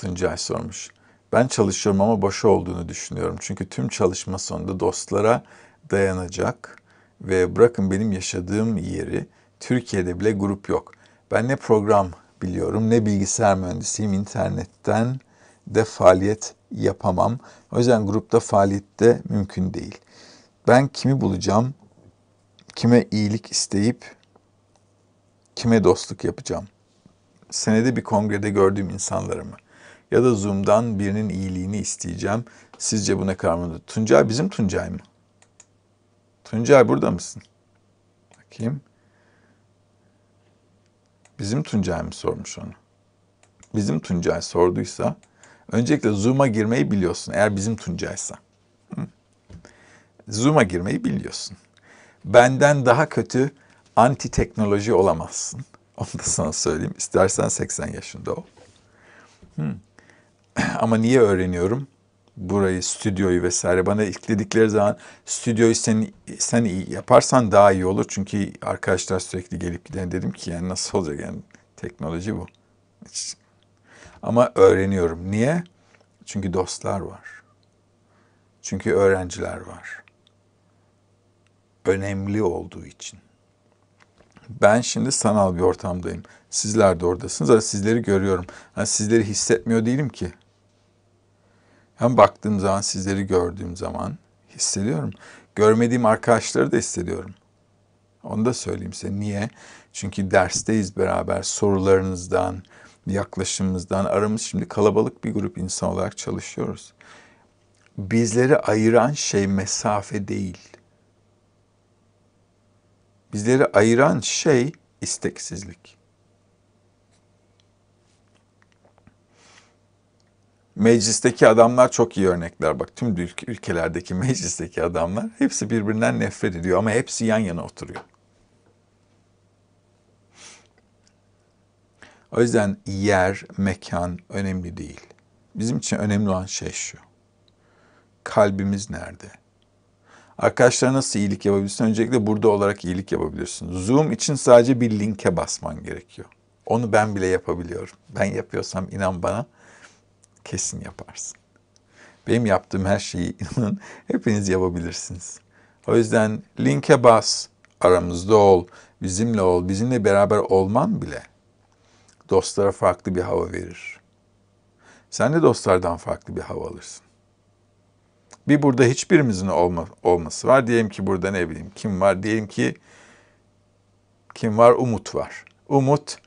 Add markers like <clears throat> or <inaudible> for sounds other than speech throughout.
Tuncay sormuş. Ben çalışıyorum ama boşa olduğunu düşünüyorum. Çünkü tüm çalışma sonunda dostlara dayanacak ve bırakın benim yaşadığım yeri Türkiye'de bile grup yok. Ben ne program biliyorum ne bilgisayar mühendisiyim. internetten de faaliyet yapamam. O yüzden grupta faaliyette mümkün değil. Ben kimi bulacağım? Kime iyilik isteyip kime dostluk yapacağım? Senede bir kongrede gördüğüm insanları mı? ya da Zoom'dan birinin iyiliğini isteyeceğim. Sizce bu ne karar mı? Tuncay bizim Tuncay mı? Tuncay burada mısın? Bakayım. Bizim Tuncay mı sormuş onu? Bizim Tuncay sorduysa öncelikle Zoom'a girmeyi biliyorsun eğer bizim Tuncay'sa. Zoom'a girmeyi biliyorsun. Benden daha kötü anti teknoloji olamazsın. Onu da sana söyleyeyim. İstersen 80 yaşında ol. Hmm. <clears throat> Ama niye öğreniyorum? Burayı, stüdyoyu vesaire bana ekledikleri zaman stüdyoyu sen, sen iyi yaparsan daha iyi olur. Çünkü arkadaşlar sürekli gelip giden dedim ki yani nasıl olacak yani teknoloji bu. Hiç. Ama öğreniyorum. Niye? Çünkü dostlar var. Çünkü öğrenciler var. Önemli olduğu için. Ben şimdi sanal bir ortamdayım. Sizler de oradasınız ama hani sizleri görüyorum. Yani sizleri hissetmiyor değilim ki. Hem baktığım zaman sizleri gördüğüm zaman hissediyorum. Görmediğim arkadaşları da hissediyorum. Onu da söyleyeyim size. Niye? Çünkü dersteyiz beraber sorularınızdan, yaklaşımımızdan aramız şimdi kalabalık bir grup insan olarak çalışıyoruz. Bizleri ayıran şey mesafe değil. Bizleri ayıran şey isteksizlik. meclisteki adamlar çok iyi örnekler. Bak tüm ülkelerdeki meclisteki adamlar hepsi birbirinden nefret ediyor ama hepsi yan yana oturuyor. O yüzden yer, mekan önemli değil. Bizim için önemli olan şey şu. Kalbimiz nerede? Arkadaşlar nasıl iyilik yapabilirsin? Öncelikle burada olarak iyilik yapabilirsin. Zoom için sadece bir linke basman gerekiyor. Onu ben bile yapabiliyorum. Ben yapıyorsam inan bana kesin yaparsın. Benim yaptığım her şeyi <laughs> inanın hepiniz yapabilirsiniz. O yüzden linke bas, aramızda ol, bizimle ol, bizimle beraber olman bile dostlara farklı bir hava verir. Sen de dostlardan farklı bir hava alırsın. Bir burada hiçbirimizin olma, olması var. Diyelim ki burada ne bileyim kim var? Diyelim ki kim var? Umut var. Umut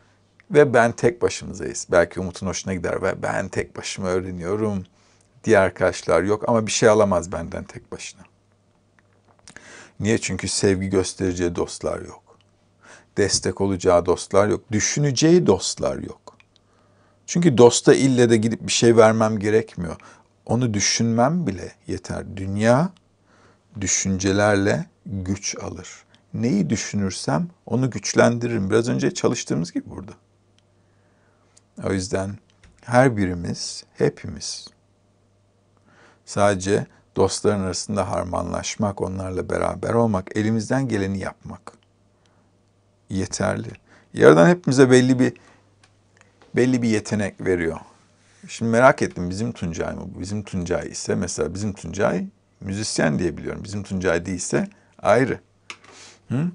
ve ben tek başımızayız. Belki Umut'un hoşuna gider ve ben tek başıma öğreniyorum. Diğer arkadaşlar yok ama bir şey alamaz benden tek başına. Niye? Çünkü sevgi göstereceği dostlar yok. Destek olacağı dostlar yok. Düşüneceği dostlar yok. Çünkü dosta ille de gidip bir şey vermem gerekmiyor. Onu düşünmem bile yeter. Dünya düşüncelerle güç alır. Neyi düşünürsem onu güçlendiririm. Biraz önce çalıştığımız gibi burada. O yüzden her birimiz, hepimiz sadece dostların arasında harmanlaşmak, onlarla beraber olmak, elimizden geleni yapmak yeterli. Yaradan hepimize belli bir belli bir yetenek veriyor. Şimdi merak ettim bizim Tuncay mı bu? Bizim Tuncay ise mesela bizim Tuncay müzisyen diye biliyorum. Bizim Tuncay değilse ayrı. Hı?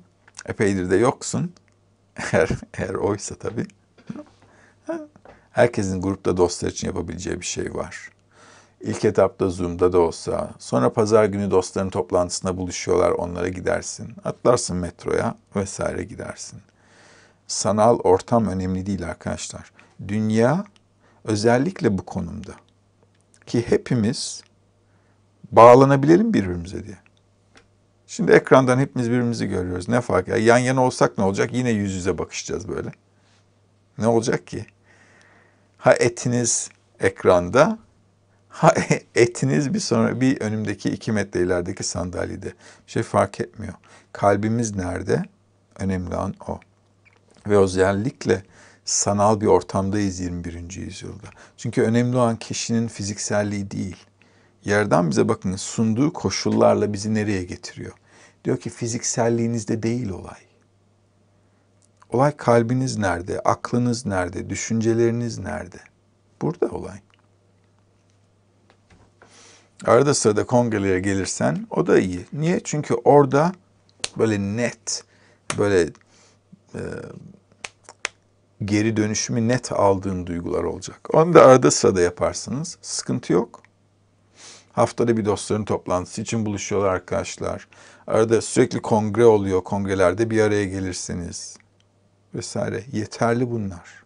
Epeydir de yoksun. <laughs> eğer, eğer oysa tabii herkesin grupta dostlar için yapabileceği bir şey var. İlk etapta Zoom'da da olsa, sonra pazar günü dostların toplantısında buluşuyorlar, onlara gidersin. Atlarsın metroya vesaire gidersin. Sanal ortam önemli değil arkadaşlar. Dünya özellikle bu konumda. Ki hepimiz bağlanabilelim birbirimize diye. Şimdi ekrandan hepimiz birbirimizi görüyoruz. Ne fark ya? Yan yana olsak ne olacak? Yine yüz yüze bakışacağız böyle. Ne olacak ki? ha etiniz ekranda, ha e, etiniz bir sonra bir önümdeki iki metre ilerideki sandalyede. Bir şey fark etmiyor. Kalbimiz nerede? Önemli olan o. Ve özellikle sanal bir ortamdayız 21. yüzyılda. Çünkü önemli olan kişinin fizikselliği değil. Yerden bize bakın sunduğu koşullarla bizi nereye getiriyor? Diyor ki fizikselliğinizde değil olay. Olay kalbiniz nerede, aklınız nerede, düşünceleriniz nerede? Burada olay. Arada sırada kongrelere gelirsen o da iyi. Niye? Çünkü orada böyle net, böyle e, geri dönüşümü net aldığın duygular olacak. Onu da arada sırada yaparsınız. Sıkıntı yok. Haftada bir dostların toplantısı için buluşuyorlar arkadaşlar. Arada sürekli kongre oluyor. Kongrelerde bir araya gelirsiniz vesaire yeterli bunlar.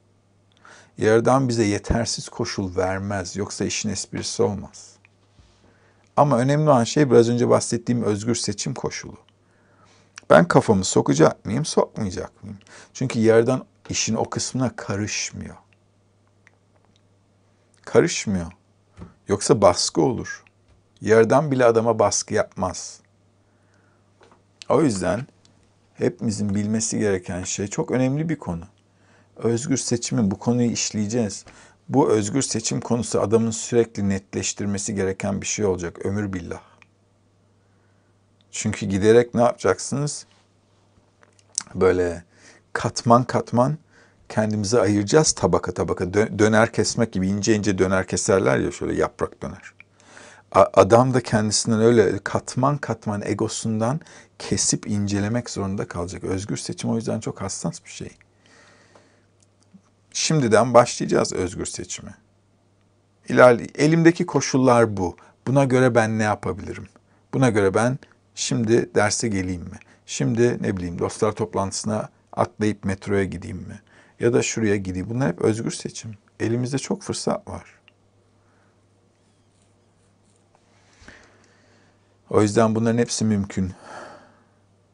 Yerden bize yetersiz koşul vermez yoksa işin esprisi olmaz. Ama önemli olan şey biraz önce bahsettiğim özgür seçim koşulu. Ben kafamı sokacak mıyım, sokmayacak mıyım? Çünkü yerden işin o kısmına karışmıyor. Karışmıyor. Yoksa baskı olur. Yerden bile adama baskı yapmaz. O yüzden hepimizin bilmesi gereken şey çok önemli bir konu. Özgür seçimin bu konuyu işleyeceğiz. Bu özgür seçim konusu adamın sürekli netleştirmesi gereken bir şey olacak ömür billah. Çünkü giderek ne yapacaksınız? Böyle katman katman kendimizi ayıracağız tabaka tabaka. Döner kesmek gibi ince ince döner keserler ya şöyle yaprak döner adam da kendisinden öyle katman katman egosundan kesip incelemek zorunda kalacak. Özgür seçim o yüzden çok hassas bir şey. Şimdiden başlayacağız özgür seçimi. İlerle, elimdeki koşullar bu. Buna göre ben ne yapabilirim? Buna göre ben şimdi derse geleyim mi? Şimdi ne bileyim dostlar toplantısına atlayıp metroya gideyim mi? Ya da şuraya gideyim. Bunlar hep özgür seçim. Elimizde çok fırsat var. O yüzden bunların hepsi mümkün.